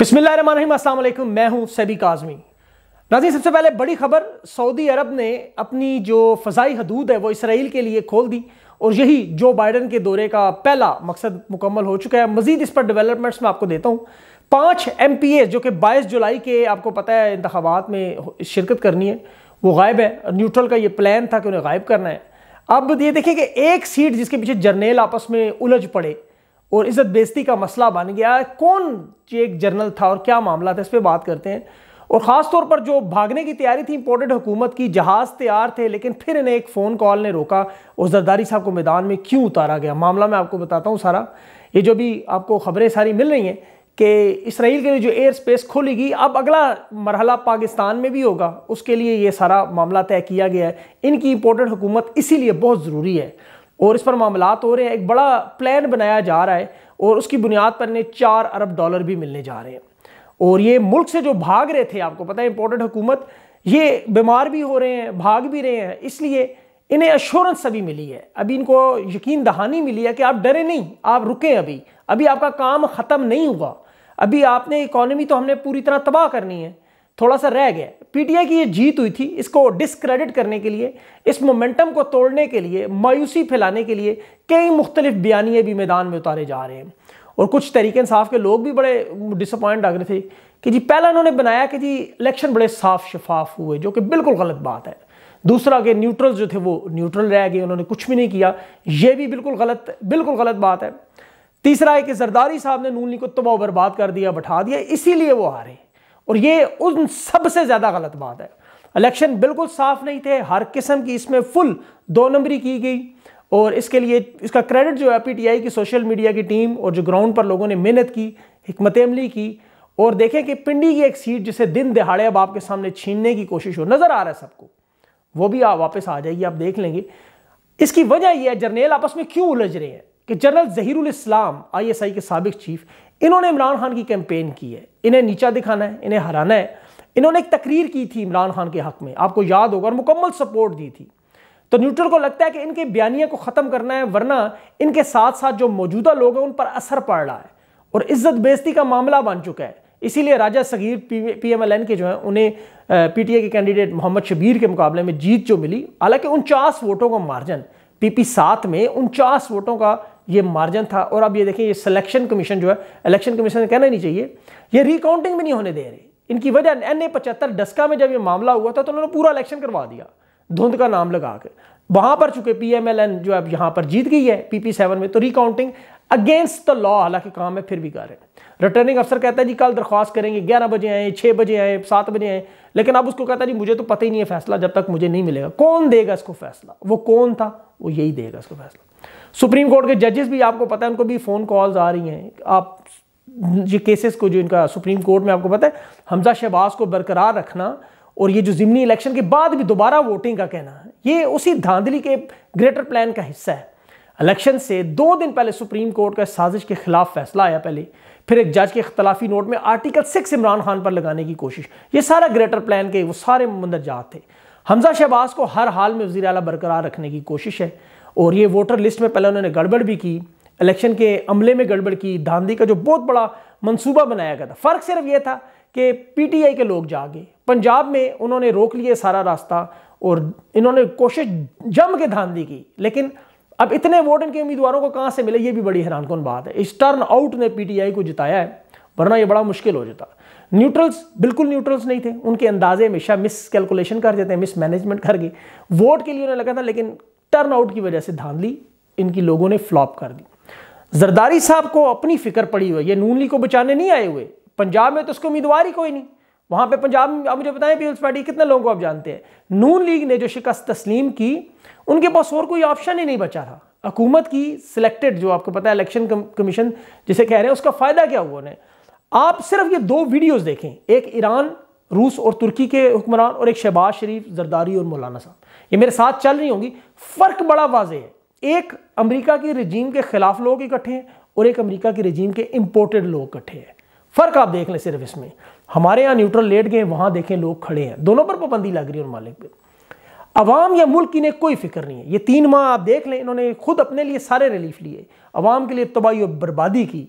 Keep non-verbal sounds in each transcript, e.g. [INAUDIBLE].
बिस्मिल्लाम मैं हूं सैबी काजमी नाजी सबसे पहले बड़ी खबर सऊदी अरब ने अपनी जो फ़जाई हदूद है वो इसराइल के लिए खोल दी और यही जो बाइडन के दौरे का पहला मकसद मुकम्मल हो चुका है मजीद इस पर डेवलपमेंट्स में आपको देता हूँ पाँच एम पी जो कि बाईस जुलाई के आपको पता है इंतबात में शिरकत करनी है वो गायब है न्यूट्रल का ये प्लान था कि उन्हें गायब करना है अब ये देखें कि एक सीट जिसके पीछे जर्नेल आपस में उलझ पड़े और इज्जत बेजती का मसला बन गया कौन एक जर्नल था और क्या मामला था इस पर बात करते हैं और ख़ास तौर पर जो भागने की तैयारी थी इंपोर्टेड हुकूमत की जहाज़ तैयार थे लेकिन फिर इन्हें एक फ़ोन कॉल ने रोका और जरदारी साहब को मैदान में क्यों उतारा गया मामला मैं आपको बताता हूँ सारा ये जो भी आपको खबरें सारी मिल रही हैं कि इसराइल के लिए जो एयर स्पेस खोलेगी अब अगला मरहला पाकिस्तान में भी होगा उसके लिए ये सारा मामला तय किया गया है इनकी इंपोर्टेड हुकूमत इसीलिए बहुत ज़रूरी है और इस पर मामला हो रहे हैं एक बड़ा प्लान बनाया जा रहा है और उसकी बुनियाद पर इन्हें चार अरब डॉलर भी मिलने जा रहे हैं और ये मुल्क से जो भाग रहे थे आपको पता है इंपॉर्टेंट हुकूमत ये बीमार भी हो रहे हैं भाग भी रहे हैं इसलिए इन्हें अश्योरेंस अभी मिली है अभी इनको यकीन दहानी मिली है कि आप डरे नहीं आप रुकें अभी अभी आपका काम ख़त्म नहीं हुआ अभी आपने इकॉनमी तो हमने पूरी तरह तबाह करनी है थोड़ा सा रह गया पीटीआई की ये जीत हुई थी इसको डिसक्रेडिट करने के लिए इस मोमेंटम को तोड़ने के लिए मायूसी फैलाने के लिए कई मुख्तलिफ बयानिए भी मैदान में उतारे जा रहे हैं और कुछ तरीके इंसाफ के लोग भी बड़े डिसअपॉइंट आ रहे थे कि जी पहला उन्होंने बनाया कि जी इलेक्शन बड़े साफ शफाफ हुए जो कि बिल्कुल गलत बात है दूसरा कि न्यूट्रल जो थे वो न्यूट्रल रह गए उन्होंने कुछ भी नहीं किया ये भी बिल्कुल गलत बिल्कुल गलत बात है तीसरा है कि जरदारी साहब ने नूनी को तबाह बर्बाद कर दिया बैठा दिया इसीलिए वो आ रहे हैं और ये उन सबसे ज़्यादा गलत बात है इलेक्शन बिल्कुल साफ नहीं थे हर किस्म की इसमें फुल दो नंबरी की गई और इसके लिए इसका क्रेडिट जो है पीटीआई की सोशल मीडिया की टीम और जो ग्राउंड पर लोगों ने मेहनत की हमत अमली की और देखें कि पिंडी की एक सीट जिसे दिन दिहाड़े अब आपके सामने छीनने की कोशिश हो नज़र आ रहा है सबको वो भी आप वापस आ जाएगी आप देख लेंगे इसकी वजह यह है जर्नेल आपस में क्यों उलझ रहे हैं कि जनरल जहीरुल इस्लाम आईएसआई के सबक चीफ इन्होंने इमरान खान की कैंपेन की है इन्हें नीचा दिखाना है इन्हें हराना है इन्होंने एक तकरीर की थी इमरान खान के हक में आपको याद होगा और मुकम्मल सपोर्ट दी थी तो न्यूट्रल को लगता है कि इनके बयानिया को ख़त्म करना है वरना इनके साथ साथ जो मौजूदा लोग हैं उन पर असर पड़ रहा है और इज्जत बेजती का मामला बन चुका है इसीलिए राजा सगीर पी एम के जो हैं उन्हें पीटीए के कैंडिडेट मोहम्मद शबीर के मुकाबले में जीत जो मिली हालांकि उनचास वोटों का मार्जन पीपी पी सात में उनचास वोटों का ये मार्जिन था और अब ये देखें ये सिलेक्शन कमीशन जो है इलेक्शन कमीशन कहना नहीं चाहिए ये रिकाउंटिंग भी नहीं होने दे रही इनकी वजह एन ए पचहत्तर डस्का में जब ये मामला हुआ था तो उन्होंने पूरा इलेक्शन करवा दिया धुंध का नाम लगा के वहां पर चूंकि पी एम एल एन जो अब यहाँ पर जीत गई है पी पी सेवन में तो रिकाउंटिंग अगेंस्ट द लॉ हालांकि काम है फिर भी कर रहे हैं रिटर्निंग अफसर कहता है जी कल दरख्वास्त करेंगे ग्यारह बजे आए छः बजे आए सात बजे आए लेकिन अब उसको कहता है जी मुझे तो पता ही नहीं है फैसला जब तक मुझे नहीं मिलेगा कौन देगा इसको फैसला वो कौन था वो यही देगा इसको फैसला सुप्रीम कोर्ट के जजेस भी आपको पता है उनको भी फ़ोन कॉल्स आ रही हैं आप ये केसेस को जो इनका सुप्रीम कोर्ट में आपको पता है हमजा शहबाज को बरकरार रखना और ये जो जिमनी इलेक्शन के बाद भी दोबारा वोटिंग का कहना है ये उसी धांधली के ग्रेटर प्लान का हिस्सा है इलेक्शन से दो दिन पहले सुप्रीम कोर्ट का साजिश के खिलाफ फैसला आया पहले फिर एक जज के अख्तलाफी नोट में आर्टिकल सिक्स इमरान खान पर लगाने की कोशिश ये सारा ग्रेटर प्लान के वो सारे मंदरजात थे हमजा शहबाज को हर हाल में वजी अला बरकरार रखने की कोशिश है और ये वोटर लिस्ट में पहले उन्होंने गड़बड़ भी की इलेक्शन के अमले में गड़बड़ की धांधी का जो बहुत बड़ा मंसूबा बनाया गया था फ़र्क सिर्फ ये था कि पीटीआई के लोग जागे पंजाब में उन्होंने रोक लिए सारा रास्ता और इन्होंने कोशिश जम के धांधली की लेकिन अब इतने वोट इनके उम्मीदवारों को कहाँ से मिले ये भी बड़ी हैरान कौन बात है इस टर्न आउट ने पीटीआई को जिताया है वरना ये बड़ा मुश्किल हो जाता न्यूट्रल्स बिल्कुल न्यूट्रल्स नहीं थे उनके अंदाजे हमेशा मिस कैलकुलेशन कर देते हैं मिस मैनेजमेंट कर गए वोट के लिए उन्हें लगा था लेकिन टर्न आउट की वजह से धांधली इनकी लोगों ने फ्लॉप कर दी जरदारी साहब को अपनी फिक्र पड़ी हुई ये नून लीग को बचाने नहीं आए हुए पंजाब में तो उसकी उम्मीदवार ही कोई नहीं वहां पे पंजाब में आप मुझे बताएं पीपल्स पार्टी कितने लोगों को आप जानते हैं नून लीग ने जो शिकस्त तस्लीम की उनके पास और कोई ऑप्शन ही नहीं बचा था हकूमत की सिलेक्टेड जो आपको पता है इलेक्शन कमीशन जिसे कह रहे हैं उसका फायदा क्या हुआ उन्हें आप सिर्फ ये दो वीडियोस देखें एक ईरान रूस और तुर्की के हुक्मरान और एक शहबाज शरीफ जरदारी और मौलाना साहब ये मेरे साथ चल रही होंगी फ़र्क बड़ा वाजे है एक अमेरिका की रजीम के ख़िलाफ़ लोग इकट्ठे हैं और एक अमेरिका की रजीम के इंपोर्टेड लोग इकट्ठे हैं फ़र्क आप देख लें सिर्फ इसमें हमारे यहाँ न्यूट्रल लेट गए वहां देखें लोग खड़े हैं दोनों पर पाबंदी लग रही है उन मालिक पर अवाम या मुल्क इन्हें कोई फिक्र नहीं है ये तीन माह आप देख लें इन्होंने खुद अपने लिए सारे रिलीफ लिए अवाम के लिए तबाही और बर्बादी की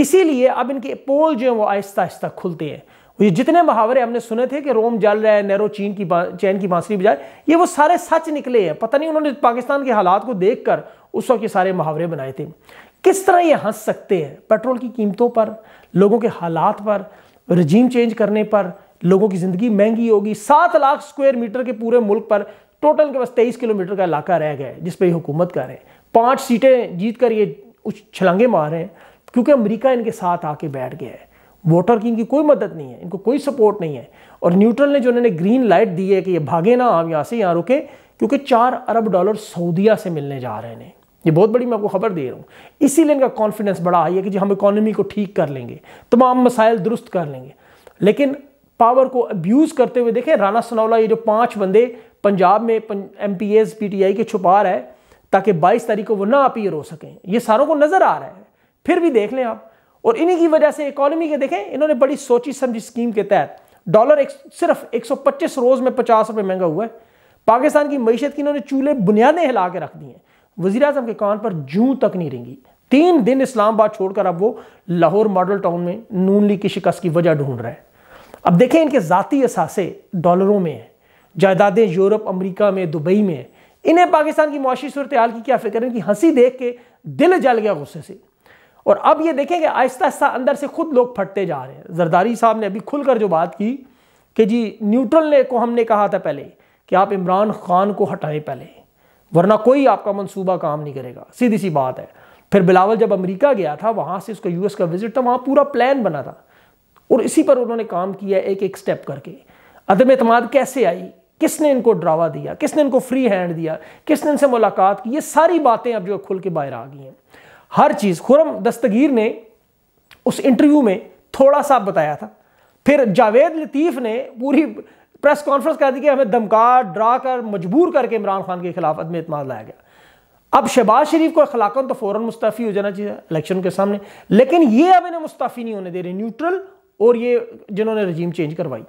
इसीलिए अब इनके पोल जो हैं वो आहिस्ता आहिस्ता खुलते हैं ये जितने मुहावरे हमने सुने थे कि रोम जल रहा है नेहरो चीन की चैन की बांसुरी बजाए ये वो सारे सच निकले हैं पता नहीं उन्होंने पाकिस्तान के हालात को कर उस वक्त ये सारे मुहावरे बनाए थे किस तरह ये हंस सकते हैं पेट्रोल की कीमतों पर लोगों के हालात पर रजीम चेंज करने पर लोगों की ज़िंदगी महंगी होगी सात लाख स्क्वायर मीटर के पूरे मुल्क पर टोटल के बस तेईस किलोमीटर का इलाका रह गया है जिस पर ये हुकूमत कर रहे हैं पाँच सीटें जीत कर ये उछ छलांगे मार रहे हैं क्योंकि अमेरिका इनके साथ आके बैठ गया है वोटर की इनकी कोई मदद नहीं है इनको कोई सपोर्ट नहीं है और न्यूट्रल ने जो उन्होंने ग्रीन लाइट दी है कि ये भागे ना आप यहाँ से यहाँ रुके क्योंकि चार अरब डॉलर सऊदिया से मिलने जा रहे हैं ये बहुत बड़ी मैं आपको खबर दे रहा हूँ इसीलिए इनका कॉन्फिडेंस बड़ा हाई है कि जी हम इकोनॉमी को ठीक कर लेंगे तमाम मसाइल दुरुस्त कर लेंगे लेकिन पावर को अब्यूज़ करते हुए देखें राना सनौला ये जो पाँच बंदे पंजाब में M P S P T I के छुपा रहे हैं ताकि बाईस तारीख को वो ना अपीयर हो सकें ये सारों को नज़र आ रहा है फिर भी देख लें आप और इन्हीं की वजह से इकोनॉमी के देखें इन्होंने बड़ी सोची समझी स्कीम के तहत डॉलर एक, सिर्फ 125 रोज में पचास रुपये महंगा हुआ है पाकिस्तान की मीशत की इन्होंने चूल्हे बुनियादें हिला के रख दी हैं वजी अजम के कान पर जूं तक नहीं रेंगी तीन दिन इस्लामाबाद छोड़कर अब वो लाहौर मॉडल टाउन में नून लीग की शिकस्त की वजह ढूंढ रहे हैं अब देखें इनके ज़ाती असासे डॉलरों में हैं जायदादें यूरोप अमरीका में दुबई में हैं इन्हें पाकिस्तान की मुआशी सूरत हाल की क्या फिक्र है कि हंसी देख के दिल जल गया गुस्से से और अब ये देखेंगे आहिस्ता आहिस्ता अंदर से खुद लोग फटते जा रहे हैं जरदारी साहब ने अभी खुलकर जो बात की कि जी न्यूट्रल ने को हमने कहा था पहले कि आप इमरान खान को हटाएं पहले वरना कोई आपका मंसूबा काम नहीं करेगा सीधी सी बात है फिर बिलावल जब अमेरिका गया था वहाँ से उसका यूएस का विजिट था वहाँ पूरा प्लान बना था और इसी पर उन्होंने काम किया एक एक स्टेप करके अदम अतमाद कैसे आई किसने इनको ड्रावा दिया किसने इनको फ्री हैंड दिया किसने इनसे मुलाकात की ये सारी बातें अब जो खुल के बाहर आ गई हैं हर चीज़ खुरम दस्तगीर ने उस इंटरव्यू में थोड़ा सा बताया था फिर जावेद लतीफ़ ने पूरी प्रेस कॉन्फ्रेंस कर दी कि हमें दमका ड्रा कर मजबूर करके इमरान खान के खिलाफ अदम अतमाद लाया गया अब शहबाज शरीफ को अखलाकन तो फ़ौरन मुस्ताफ़ी हो जाना चाहिए इलेक्शन के सामने लेकिन ये अब इन्हें मुस्ताफ़ी नहीं होने दे रहे न्यूट्रल और ये जिन्होंने रजीम चेंज करवाई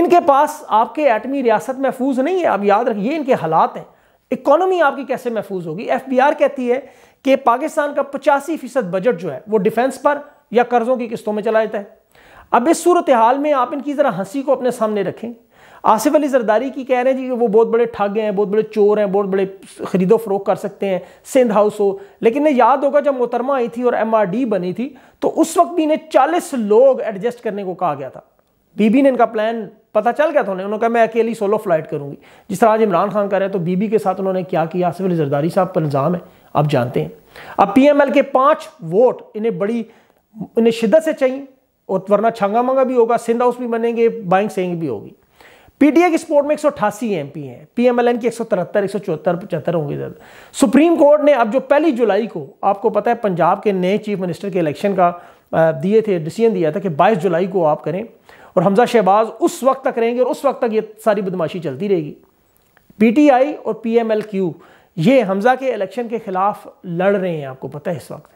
इनके पास आपके एटमी रियासत महफूज नहीं है आप याद रखिए इनके हालात हैं इकोनॉमी आपकी कैसे महफूज होगी एफ कहती है कि पाकिस्तान का पचासी फीसद बजट जो है वो डिफेंस पर या कर्जों की किस्तों में चला जाता है अब इस सूरत हाल में आप इनकी ज़रा हंसी को अपने सामने रखें आसिफ अली जरदारी की कह रहे हैं जी वो बहुत बड़े ठग हैं बहुत बड़े चोर हैं बहुत बड़े खरीदो फरोख कर सकते हैं सिंध हाउस हो लेकिन याद होगा जब मोहतरमा आई थी और एमआरडी बनी थी तो उस वक्त भी इन्हें चालीस लोग एडजस्ट करने को कहा गया था बीबी ने इनका प्लान पता चल गया था उन्हें उन्होंने कहा मैं अकेली सोलो फ्लाइट करूंगी जिस तरह आज इमरान खान कर रहे हैं तो बीबी के साथ उन्होंने क्या किया आसिफ अली जरदारी साहब पर इल्ज़ाम है आप जानते हैं अब पीएमएल के पांच वोट इन्हें बड़ी इन्हें शिद्दत से चाहिए और वरना छंगा मंगा भी होगा सिंध हाउस भी बनेंगे बाइंग सेंग भी होगी पीटीए की स्पोर्ट में एक सौ अठासी एम पी हैं पीएमएलएन की एक सौ तिहत्तर एक सौ चौहत्तर पचहत्तर होंगे ज़्यादा सुप्रीम कोर्ट ने अब जो पहली जुलाई को आपको पता है पंजाब के नए चीफ मिनिस्टर के इलेक्शन का दिए थे डिसीजन दिया था कि बाईस जुलाई को आप करें और हमजा शहबाज उस वक्त तक रहेंगे और उस वक्त तक ये सारी बदमाशी चलती रहेगी पीटीआई और पीएमएलक्यू ये हमजा के इलेक्शन के खिलाफ लड़ रहे हैं आपको पता है इस वक्त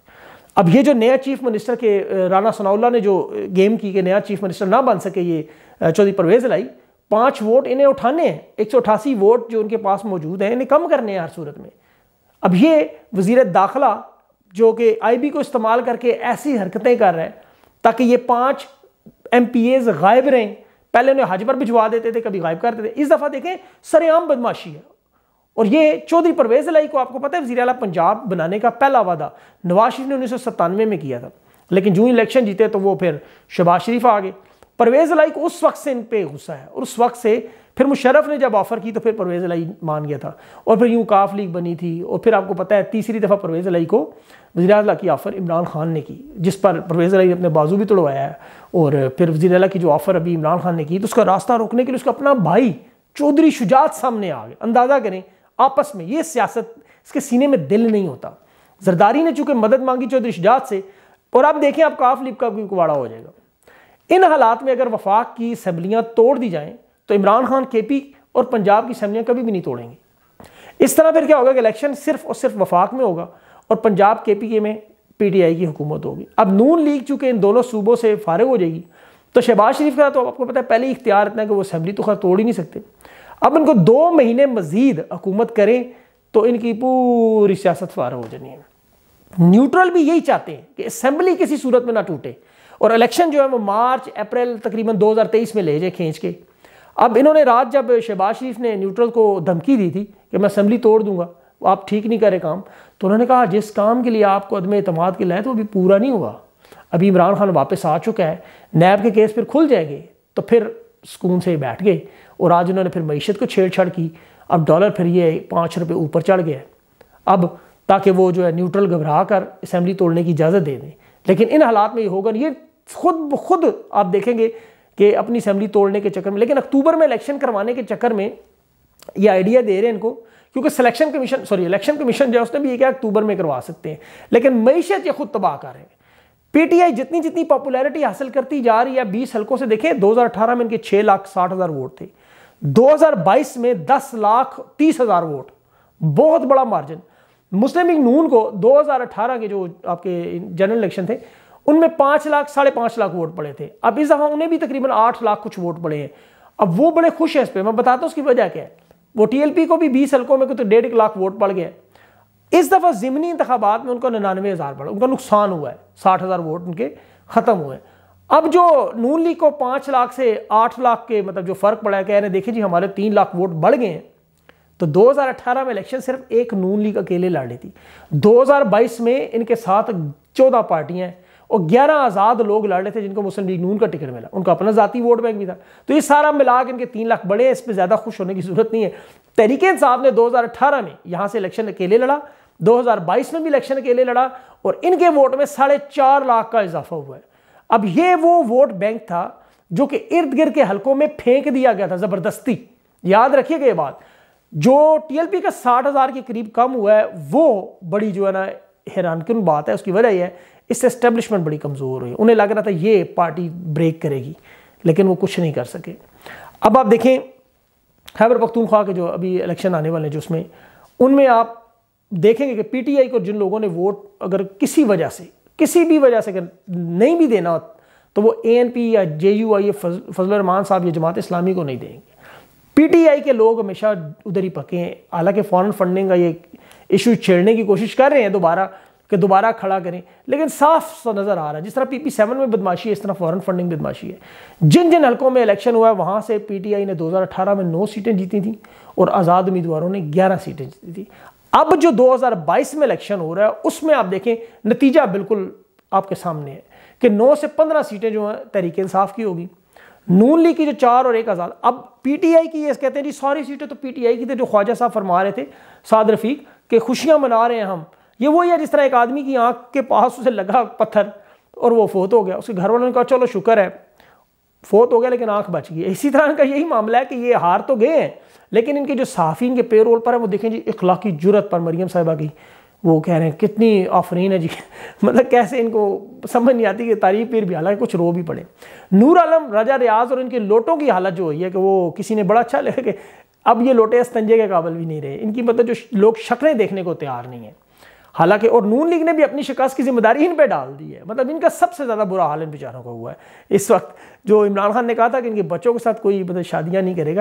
अब ये जो नया चीफ मिनिस्टर के राना सनाउल्ला ने जो गेम की कि नया चीफ मिनिस्टर ना बन सके ये चौधरी परवेज लाई पांच वोट इन्हें उठाने हैं एक सौ अठासी वोट जो उनके पास मौजूद हैं इन्हें कम करने हैं हर सूरत में अब ये वजीर दाखिला जो कि आई बी को इस्तेमाल करके ऐसी हरकतें कर रहे हैं ताकि ये पाँच एम पी एज गायब रहें पहले उन्हें हज पर भिजवा देते थे कभी गायब करते थे इस दफ़ा देखें सरेआम बदमाशी है और ये चौधरी परवेज अलाई को आपको पता है वजी अला पंजाब बनाने का पहला वादा नवाज शरीफ ने उन्नीस में किया था लेकिन जून इलेक्शन जीते तो वो फिर शबाज शरीफ आ गए परवेज अलाई को उस वक्त से इन पर गुस्सा है और उस वक्त से फिर मुशरफ ने जब ऑफ़र की तो फिर परवेज़ अलाई मान गया था और फिर यूँ काफ लीग बनी थी और फिर आपको पता है तीसरी दफ़ा परवेज़ अलाई को वजी अला की ऑफ़र इमरान खान ने की जिस पर परवेज़ अलाई ने अपने बाजू भी तोड़वाया है और फिर वजी अला की जो ऑफ़र अभी इमरान खान ने की तो उसका रास्ता रोकने के लिए उसका अपना भाई चौधरी शुजात सामने आ गए अंदाज़ा करें आपस में ये सियासत इसके सीने में दिल नहीं होता जरदारी ने चूंकि मदद मांगी चौधरी शिजात से और आप देखें आपका आफ लिप का भी कुबाड़ा हो जाएगा इन हालात में अगर वफाक की असम्बलियाँ तोड़ दी जाएँ तो इमरान खान के पी और पंजाब की असम्बलियाँ कभी भी नहीं तोड़ेंगी इस तरह फिर क्या होगा कि इलेक्शन सिर्फ और सिर्फ वफाक में होगा और पंजाब के पी के में पी टी आई की हुकूमत होगी अब नून लीग चूँकि इन दोनों सूबों से फारग हो जाएगी तो शहबाज शरीफ का तो आपको पता है पहले ही इख्तियार इतना है कि वो असम्बली तो खैर तोड़ ही नहीं सकते अब इनको दो महीने मजीद हुकूमत करें तो इनकी पूरी सियासत फार हो जानी है न्यूट्रल भी यही चाहते हैं कि असेंबली किसी सूरत में ना टूटे और इलेक्शन जो है वो मार्च अप्रैल तकरीबन 2023 में ले जाए खींच के अब इन्होंने रात जब शहबाज शरीफ ने न्यूट्रल को धमकी दी थी कि मैं असम्बली तोड़ दूंगा आप ठीक नहीं करे काम तो उन्होंने कहा जिस काम के लिए आपको अदम अतमाद के लाए तो अभी पूरा नहीं हुआ अभी इमरान खान वापस आ चुका है नैब के केस फिर खुल जाएंगे तो फिर सुकून से बैठ गए और आज उन्होंने फिर मीशत को छेड़छाड़ की अब डॉलर फिर ये पाँच रुपये ऊपर चढ़ गया अब ताकि वो जो है न्यूट्रल घबरा कर असम्बली तोड़ने की इजाज़त दे दें लेकिन इन हालात में ये होगा ये खुद खुद आप देखेंगे कि अपनी असम्बली तोड़ने के चक्कर में लेकिन अक्टूबर में इलेक्शन करवाने के चक्कर में ये आइडिया दे रहे हैं इनको क्योंकि selection commission sorry election commission जो है उसने भी ये क्या अक्टूबर में करवा सकते हैं लेकिन मीशत ये खुद तबाह कर रहे हैं पीटीआई जितनी जितनी पॉपुलैरिटी हासिल करती जा रही है बीस हल्कों से देखें 2018 में इनके छह लाख साठ हजार वोट थे 2022 में दस लाख तीस हजार वोट बहुत बड़ा मार्जिन मुस्लिम लीग नून को 2018 के जो आपके जनरल इलेक्शन थे उनमें पांच लाख साढ़े पांच लाख वोट पड़े थे अब इस दफा उन्हें भी तकरीबन आठ लाख कुछ वोट पड़े हैं अब वो बड़े खुश हैं इस पर मैं बताता हूँ उसकी वजह क्या है वो टीएलपी को भी बीस हल्कों में तो डेढ़ लाख वोट पड़ गए इस दफ़ा जिमनी इंतबात में उनको निन्यानवे हज़ार पड़ा उनका नुकसान हुआ है साठ हज़ार वोट उनके ख़त्म हुए अब जो नून लीग को पांच लाख से आठ लाख के मतलब जो फ़र्क पड़ा है कह रहे देखिए जी हमारे तीन लाख वोट बढ़ गए हैं तो 2018 में इलेक्शन सिर्फ एक नून लीग अकेले लड़ रही थी 2022 में इनके साथ चौदह पार्टियां हैं और ग्यारह आज़ाद लोग लड़ रहे थे जिनको मुस्लिम लीग नून का टिकट मिला उनका अपना जाती वोट बैंक भी था तो ये सारा मिला के इनके तीन लाख बड़े इस पर ज़्यादा खुश होने की जरूरत नहीं है तरीके साहब ने अठारह में यहां से इलेक्शन अकेले लड़ा 2022 में भी इलेक्शन अकेले लड़ा और इनके वोट में साढ़े चार लाख का इजाफा हुआ है अब ये वो वोट बैंक था जो कि इर्द गिर्द के हलकों में फेंक दिया गया था ज़बरदस्ती याद रखिएगा ये बात जो टीएलपी का साठ हज़ार के करीब कम हुआ है वो बड़ी जो है ना हैरानकन बात है उसकी वजह यह है इससे एस्टेब्लिशमेंट बड़ी कमज़ोर हुई उन्हें लग रहा था ये पार्टी ब्रेक करेगी लेकिन वो कुछ नहीं कर सके अब आप देखें खैबर पख्तूनख्वा के जो अभी इलेक्शन आने वाले हैं जो उसमें उनमें आप देखेंगे कि पीटीआई को जिन लोगों ने वोट अगर किसी वजह से किसी भी वजह से अगर नहीं भी देना तो वो ए या जे यू आई फजल रहमान साहब या जमात इस्लामी को नहीं देंगे पीटीआई के लोग हमेशा उधर ही पके हैं हालांकि फॉरन फंडिंग का ये इशू छेड़ने की कोशिश कर रहे हैं दोबारा कि दोबारा खड़ा करें लेकिन साफ सा नज़र आ रहा है जिस तरह पीपी सेवन में बदमाशी है इस तरह फॉरेन फंडिंग बदमाशी है जिन जिन हलकों में इलेक्शन हुआ है वहाँ से पीटीआई ने 2018 में नौ सीटें जीती थी और आज़ाद उम्मीदवारों ने 11 सीटें जीती थी अब जो 2022 में इलेक्शन हो रहा है उसमें आप देखें नतीजा बिल्कुल आपके सामने है कि नौ से पंद्रह सीटें जो हैं तहरीक इंसाफ की होगी नून लीग की जो चार और एक आज़ाद अब आई की ये कहते हैं जी सारी सीटें तो आई की थी जो ख्वाजा साहब फरमा रहे थे साद रफीक के खुशियाँ मना रहे हैं हम ये वो यार जिस तरह एक आदमी की आंख के पास उसे लगा पत्थर और वो फोत हो गया उसके घर वालों ने कहा चलो शुक्र है फोत हो गया लेकिन आंख बच गई इसी तरह का यही मामला है कि ये हार तो गए हैं लेकिन इनके जो साफिन के पेरोल पर है वो देखें जी इखलाकी जरूरत पर मरीम साहिबा की वो कह रहे हैं कितनी आफरीन है जी [LAUGHS] मतलब कैसे इनको समझ नहीं आती कि तारीफ पीर भी हालांकि कुछ रो भी पड़े नूर आलम राजा रियाज और इनके लोटों की हालत जो हुई है कि वो किसी ने बड़ा अच्छा लगा कि अब ये लोटे इस तंजे के काबल भी नहीं रहे इनकी मतलब जो लोग शक्लें देखने को तैयार नहीं है हालांकि और नून लीग ने भी अपनी शिकस्त की जिम्मेदारी इन पर डाल दी है मतलब इनका सबसे ज़्यादा बुरा हाल इन बेचारों का हुआ है इस वक्त जो इमरान खान ने कहा था कि इनके बच्चों के साथ कोई मतलब शादियाँ नहीं करेगा